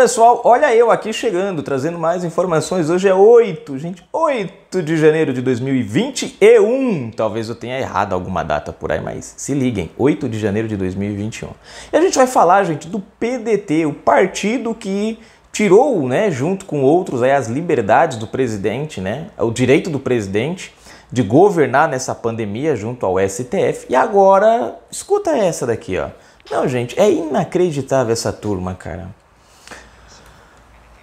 pessoal, olha eu aqui chegando, trazendo mais informações. Hoje é 8, gente, 8 de janeiro de 2021. Talvez eu tenha errado alguma data por aí, mas se liguem, 8 de janeiro de 2021. E a gente vai falar, gente, do PDT, o partido que tirou, né, junto com outros aí, as liberdades do presidente, né, o direito do presidente de governar nessa pandemia junto ao STF. E agora, escuta essa daqui, ó. Não, gente, é inacreditável essa turma, cara.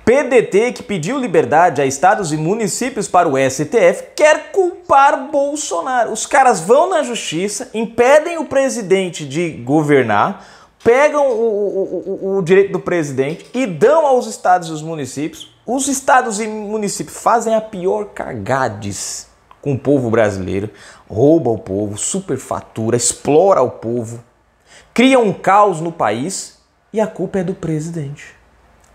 PDT, que pediu liberdade a estados e municípios para o STF, quer culpar Bolsonaro. Os caras vão na justiça, impedem o presidente de governar, pegam o, o, o, o direito do presidente e dão aos estados e os municípios. Os estados e municípios fazem a pior cagades com o povo brasileiro, rouba o povo, superfatura, explora o povo, cria um caos no país e a culpa é do presidente.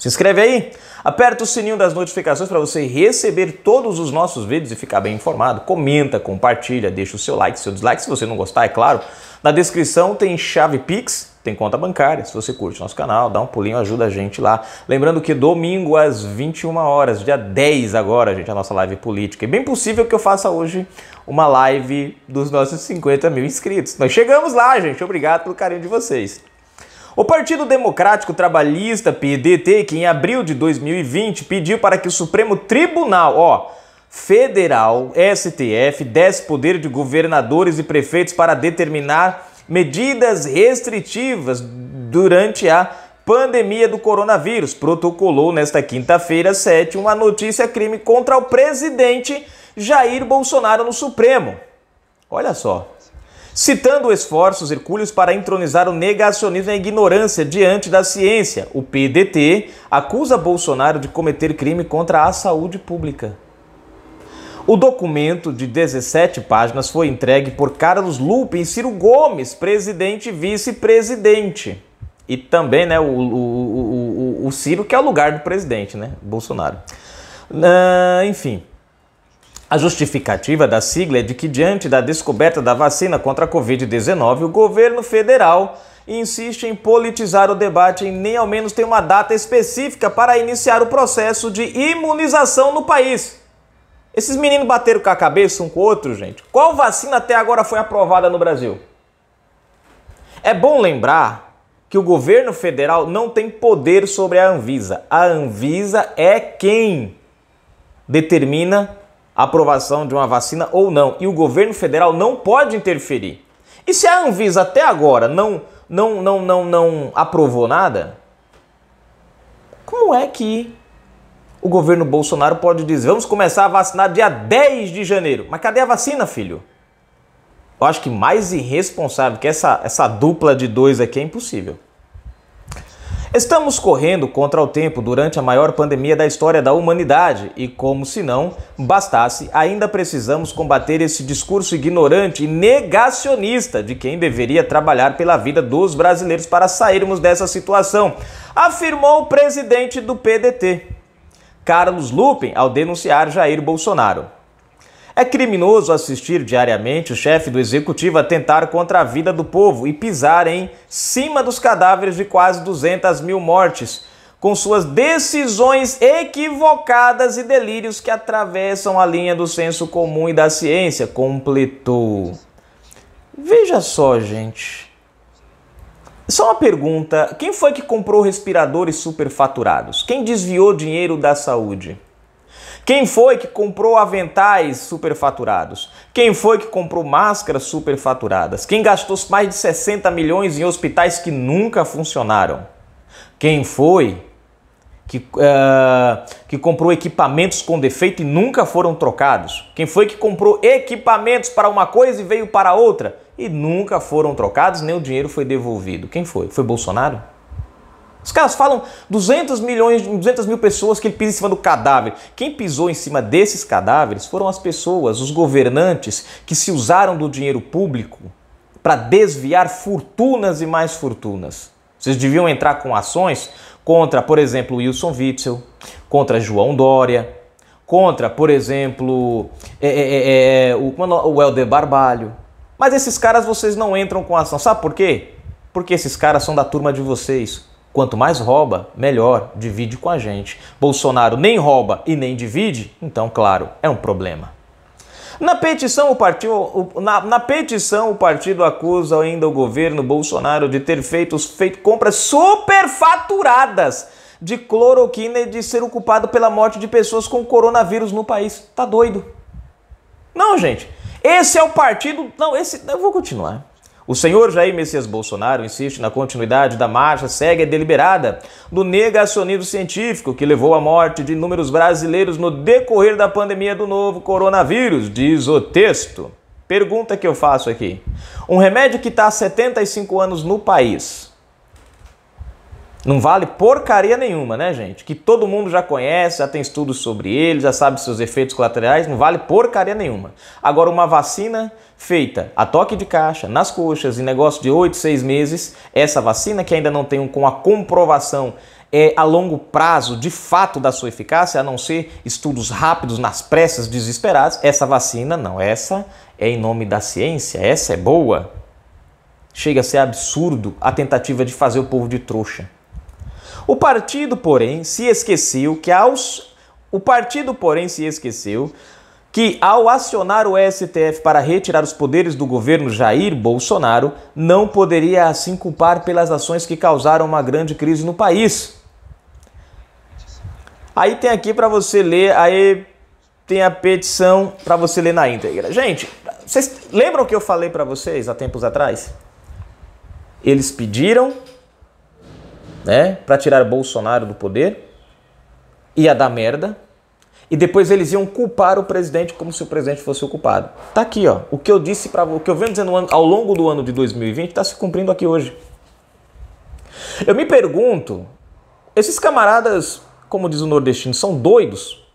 Se inscreve aí, aperta o sininho das notificações para você receber todos os nossos vídeos e ficar bem informado. Comenta, compartilha, deixa o seu like, seu dislike se você não gostar, é claro. Na descrição tem chave Pix, tem conta bancária. Se você curte nosso canal, dá um pulinho, ajuda a gente lá. Lembrando que domingo às 21 horas, dia 10 agora, gente, a nossa live política. É bem possível que eu faça hoje uma live dos nossos 50 mil inscritos. Nós chegamos lá, gente. Obrigado pelo carinho de vocês. O Partido Democrático Trabalhista, PDT, que em abril de 2020 pediu para que o Supremo Tribunal, ó, Federal, STF, desse poder de governadores e prefeitos para determinar medidas restritivas durante a pandemia do coronavírus, protocolou nesta quinta-feira, 7, uma notícia crime contra o presidente Jair Bolsonaro no Supremo. Olha só. Citando esforços hercúleos para entronizar o negacionismo e a ignorância diante da ciência, o PDT acusa Bolsonaro de cometer crime contra a saúde pública. O documento de 17 páginas foi entregue por Carlos Lupe e Ciro Gomes, presidente e vice-presidente. E também, né, o, o, o, o, Ciro, que é o lugar do presidente, né? Bolsonaro. Uh, enfim. A justificativa da sigla é de que, diante da descoberta da vacina contra a Covid-19, o governo federal insiste em politizar o debate e nem ao menos tem uma data específica para iniciar o processo de imunização no país. Esses meninos bateram com a cabeça um com o outro, gente. Qual vacina até agora foi aprovada no Brasil? É bom lembrar que o governo federal não tem poder sobre a Anvisa. A Anvisa é quem determina aprovação de uma vacina ou não. E o governo federal não pode interferir. E se a Anvisa até agora não, não, não, não, não aprovou nada, como é que o governo Bolsonaro pode dizer: vamos começar a vacinar dia 10 de janeiro? Mas cadê a vacina, filho? Eu acho que mais irresponsável que essa, essa dupla de dois aqui é impossível. Estamos correndo contra o tempo durante a maior pandemia da história da humanidade e, como se não bastasse, ainda precisamos combater esse discurso ignorante e negacionista de quem deveria trabalhar pela vida dos brasileiros para sairmos dessa situação, afirmou o presidente do PDT, Carlos Lupin, ao denunciar Jair Bolsonaro. É criminoso assistir diariamente o chefe do executivo atentar contra a vida do povo e pisar em cima dos cadáveres de quase 200 mil mortes, com suas decisões equivocadas e delírios que atravessam a linha do senso comum e da ciência, completou. Veja só, gente. Só uma pergunta: quem foi que comprou respiradores superfaturados? Quem desviou dinheiro da saúde? Quem foi que comprou aventais superfaturados? Quem foi que comprou máscaras superfaturadas? Quem gastou mais de 60 milhões em hospitais que nunca funcionaram? Quem foi que, uh, que, comprou equipamentos com defeito e nunca foram trocados? Quem foi que comprou equipamentos para uma coisa e veio para outra e nunca foram trocados, nem o dinheiro foi devolvido? Quem foi? Foi Bolsonaro? Os caras falam 200 milhões, 200 mil pessoas que ele pisa em cima do cadáver. Quem pisou em cima desses cadáveres foram as pessoas, os governantes que se usaram do dinheiro público para desviar fortunas e mais fortunas. Vocês deviam entrar com ações contra, por exemplo, Wilson Witzel, contra João Dória, contra, por exemplo, é, é, é, é o, é o Helder Barbalho. Mas esses caras vocês não entram com ação. Sabe por quê? Porque esses caras são da turma de vocês. Quanto mais rouba, melhor, divide com a gente. Bolsonaro nem rouba e nem divide, então, claro, é um problema. Na petição, o partido, na, na petição, o partido acusa ainda o governo Bolsonaro de ter feito, feito compras superfaturadas de cloroquina e de ser o culpado pela morte de pessoas com coronavírus no país. Tá doido? Não, gente. Esse é o partido. Não, esse. Eu vou continuar. O senhor Jair Messias Bolsonaro insiste na continuidade da marcha cega e deliberada do negacionismo científico que levou à morte de inúmeros brasileiros no decorrer da pandemia do novo coronavírus, diz o texto. Pergunta que eu faço aqui: um remédio que está há 75 anos no país não vale porcaria nenhuma, né, gente? Que todo mundo já conhece, já tem estudos sobre ele, já sabe seus efeitos colaterais, não vale porcaria nenhuma. Agora, uma vacina feita a toque de caixa, nas coxas, em negócio de 8, 6 meses, essa vacina que ainda não tem um, com a comprovação é, a longo prazo de fato da sua eficácia, a não ser estudos rápidos nas pressas desesperados, essa vacina não, essa é em nome da ciência, essa é boa. Chega a ser absurdo a tentativa de fazer o povo de trouxa. O partido, porém, se esqueceu que aos o partido, porém, se esqueceu que ao acionar o STF para retirar os poderes do governo Jair Bolsonaro, não poderia assim culpar pelas ações que causaram uma grande crise no país. Aí tem aqui para você ler, aí tem a petição para você ler na íntegra. Gente, vocês lembram que eu falei para vocês há tempos atrás? Eles pediram né, para tirar Bolsonaro do poder, ia dar merda, e depois eles iam culpar o presidente como se o presidente fosse o culpado. Tá aqui, ó, o que eu disse para o que eu venho dizendo ao longo do ano de 2020 está se cumprindo aqui hoje. Eu me pergunto, esses camaradas, como diz o nordestino, são doidos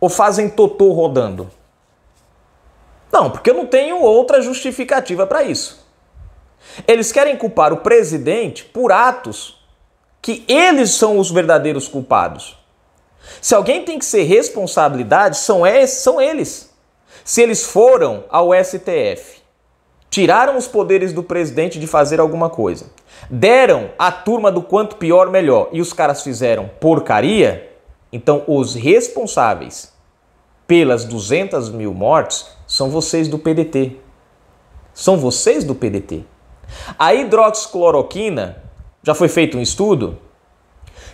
ou fazem totô rodando? Não, porque eu não tenho outra justificativa para isso. Eles querem culpar o presidente por atos que eles são os verdadeiros culpados. Se alguém tem que ser responsabilidade, são, é, são eles. Se eles foram ao STF, tiraram os poderes do presidente de fazer alguma coisa, deram a turma do quanto pior melhor e os caras fizeram porcaria, então os responsáveis pelas 200 mil mortes são vocês do PDT. São vocês do PDT. A hidroxicloroquina já foi feito um estudo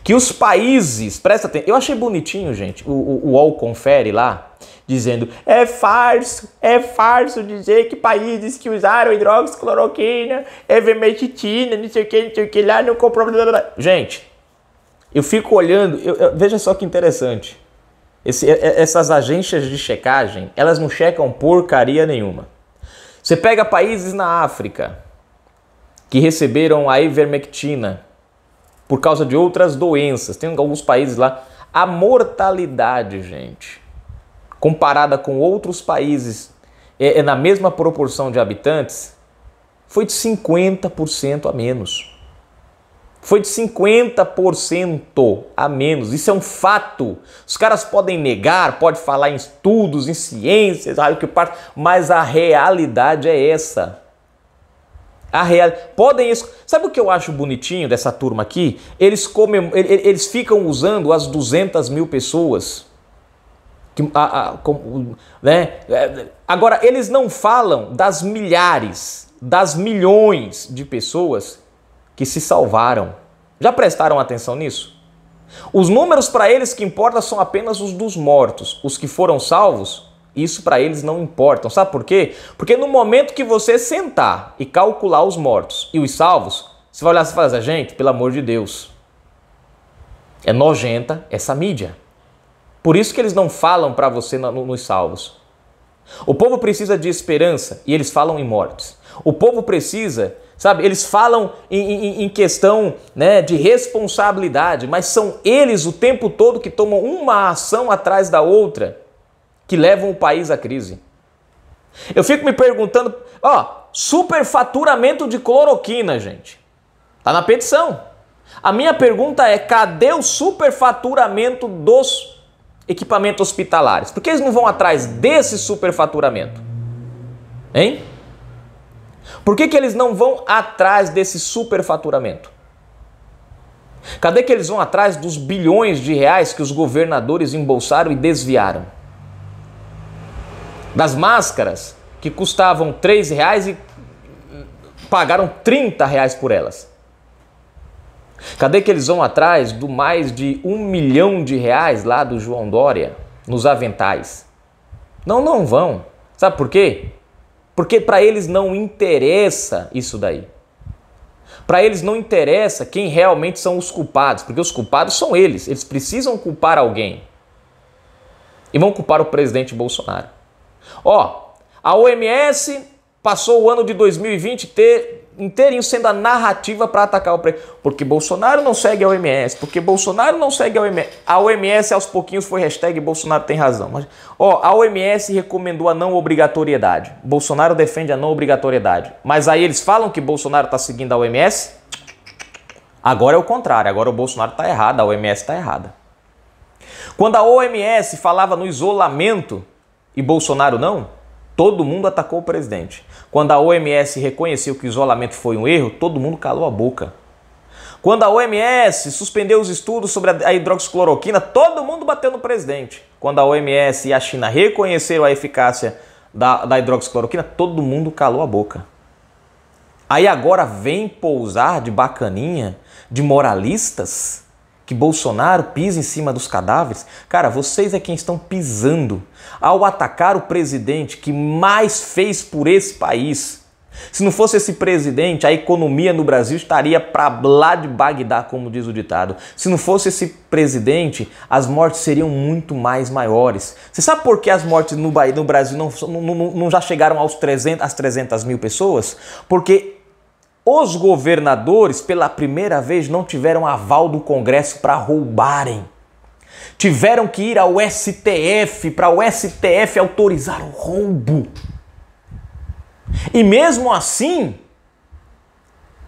que os países, presta atenção, eu achei bonitinho, gente, o, o, o UOL confere lá, dizendo é farso, é farso dizer que países que usaram hidroxicloroquina, evermectina, é não sei o que, não sei o que lá, não comprou... Gente, eu fico olhando, eu, eu, veja só que interessante. Esse, essas agências de checagem, elas não checam porcaria nenhuma. Você pega países na África, que receberam a ivermectina por causa de outras doenças. Tem alguns países lá. A mortalidade, gente, comparada com outros países é, é na mesma proporção de habitantes, foi de 50% a menos. Foi de 50% a menos. Isso é um fato. Os caras podem negar, pode falar em estudos, em ciências, que parte, mas a realidade é essa. A real... Podem isso. Sabe o que eu acho bonitinho dessa turma aqui? Eles, comem... Eles ficam usando as 200 mil pessoas. Que, a, a, com, né? É, agora, eles não falam das milhares, das milhões de pessoas que se salvaram. Já prestaram atenção nisso? Os números para eles que importam são apenas os dos mortos. Os que foram salvos isso para eles não importa. Sabe por quê? Porque no momento que você sentar e calcular os mortos e os salvos, você vai olhar e falar, assim, gente, pelo amor de Deus, é nojenta essa mídia. Por isso que eles não falam para você nos salvos. O povo precisa de esperança e eles falam em mortes. O povo precisa, sabe, eles falam em, em, em, questão né, de responsabilidade, mas são eles o tempo todo que tomam uma ação atrás da outra que levam o país à crise. Eu fico me perguntando, ó, superfaturamento de cloroquina, gente. Tá na petição. A minha pergunta é: cadê o superfaturamento dos equipamentos hospitalares? Por que eles não vão atrás desse superfaturamento? Hein? Por que, que eles não vão atrás desse superfaturamento? Cadê que eles vão atrás dos bilhões de reais que os governadores embolsaram e desviaram? das máscaras que custavam 3 reais e pagaram 30 reais por elas. Cadê que eles vão atrás do mais de um milhão de reais lá do João Dória nos aventais? Não, não vão. Sabe por quê? Porque para eles não interessa isso daí. Para eles não interessa quem realmente são os culpados, porque os culpados são eles. Eles precisam culpar alguém. E vão culpar o presidente Bolsonaro. Ó, a OMS passou o ano de 2020 ter, inteirinho sendo a narrativa para atacar o preço. Porque Bolsonaro não segue a OMS, porque Bolsonaro não segue a OMS. A OMS aos pouquinhos foi hashtag Bolsonaro tem razão. Mas, ó, a OMS recomendou a não obrigatoriedade. Bolsonaro defende a não obrigatoriedade. Mas aí eles falam que Bolsonaro está seguindo a OMS? Agora é o contrário, agora o Bolsonaro está errado, a OMS está errada. Quando a OMS falava no isolamento, e Bolsonaro não? Todo mundo atacou o presidente. Quando a OMS reconheceu que o isolamento foi um erro, todo mundo calou a boca. Quando a OMS suspendeu os estudos sobre a hidroxicloroquina, todo mundo bateu no presidente. Quando a OMS e a China reconheceram a eficácia da, da hidroxicloroquina, todo mundo calou a boca. Aí agora vem pousar de bacaninha, de moralistas, que Bolsonaro pisa em cima dos cadáveres, cara, vocês é quem estão pisando ao atacar o presidente que mais fez por esse país. Se não fosse esse presidente, a economia no Brasil estaria para lá de Bagdá, como diz o ditado. Se não fosse esse presidente, as mortes seriam muito mais maiores. Você sabe por que as mortes no, Brasil não, não, não já chegaram aos 300, às 300 mil pessoas? Porque os governadores, pela primeira vez, não tiveram aval do Congresso para roubarem. Tiveram que ir ao STF para o STF autorizar o roubo. E mesmo assim,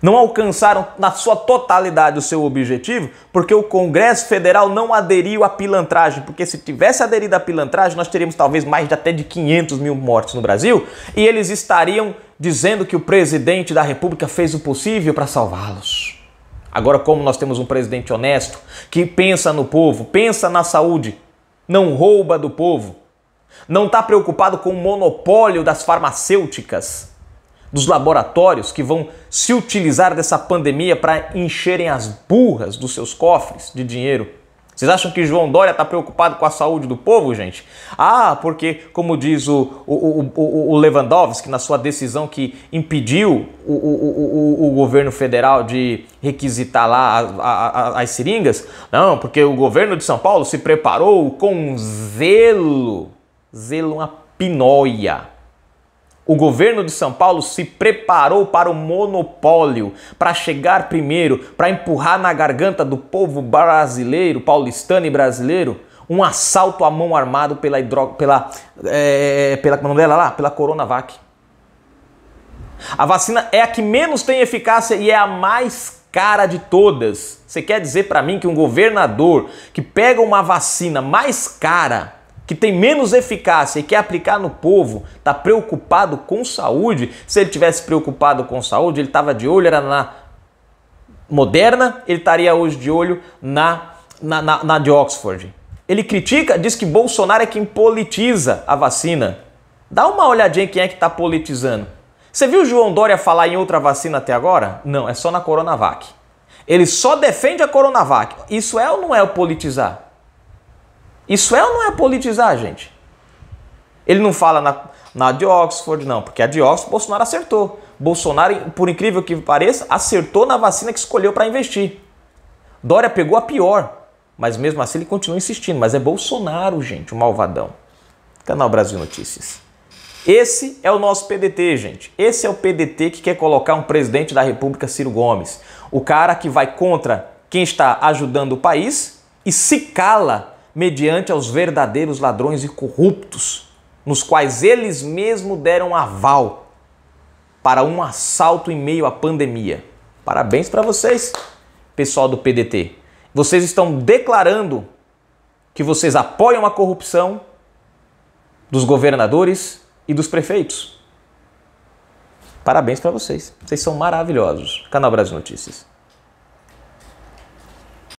não alcançaram na sua totalidade o seu objetivo, porque o Congresso Federal não aderiu à pilantragem, porque se tivesse aderido à pilantragem, nós teríamos talvez mais de até de 500 mil mortes no Brasil, e eles estariam dizendo que o presidente da República fez o possível para salvá-los. Agora, como nós temos um presidente honesto, que pensa no povo, pensa na saúde, não rouba do povo, não está preocupado com o monopólio das farmacêuticas, dos laboratórios que vão se utilizar dessa pandemia para encherem as burras dos seus cofres de dinheiro? Vocês acham que João Dória está preocupado com a saúde do povo, gente? Ah, porque, como diz o, o, o, o Lewandowski, na sua decisão que impediu o, o, o, o governo federal de requisitar lá a, a, a, as seringas, não, porque o governo de São Paulo se preparou com zelo, zelo, uma pinóia o governo de São Paulo se preparou para o monopólio, para chegar primeiro, para empurrar na garganta do povo brasileiro, paulistano e brasileiro, um assalto à mão armado pela hidro... pela é... é pela como é lá, pela Coronavac. A vacina é a que menos tem eficácia e é a mais cara de todas. Você quer dizer para mim que um governador que pega uma vacina mais cara que tem menos eficácia e quer aplicar no povo, está preocupado com saúde. Se ele tivesse preocupado com saúde, ele estava de olho, era na Moderna, ele estaria hoje de olho na, na, na, na de Oxford. Ele critica, diz que Bolsonaro é quem politiza a vacina. Dá uma olhadinha em quem é que está politizando. Você viu João Dória falar em outra vacina até agora? Não, é só na Coronavac. Ele só defende a Coronavac. Isso é ou não é o politizar? Isso é ou não é politizar, gente? Ele não fala na, na de Oxford, não, porque a de Oxford Bolsonaro acertou. Bolsonaro, por incrível que pareça, acertou na vacina que escolheu para investir. Dória pegou a pior, mas mesmo assim ele continua insistindo. Mas é Bolsonaro, gente, o malvadão. Canal Brasil Notícias. Esse é o nosso PDT, gente. Esse é o PDT que quer colocar um presidente da República, Ciro Gomes. O cara que vai contra quem está ajudando o país e se cala mediante aos verdadeiros ladrões e corruptos, nos quais eles mesmos deram aval para um assalto em meio à pandemia. Parabéns para vocês, pessoal do PDT. Vocês estão declarando que vocês apoiam a corrupção dos governadores e dos prefeitos. Parabéns para vocês. Vocês são maravilhosos. Canal Brasil Notícias.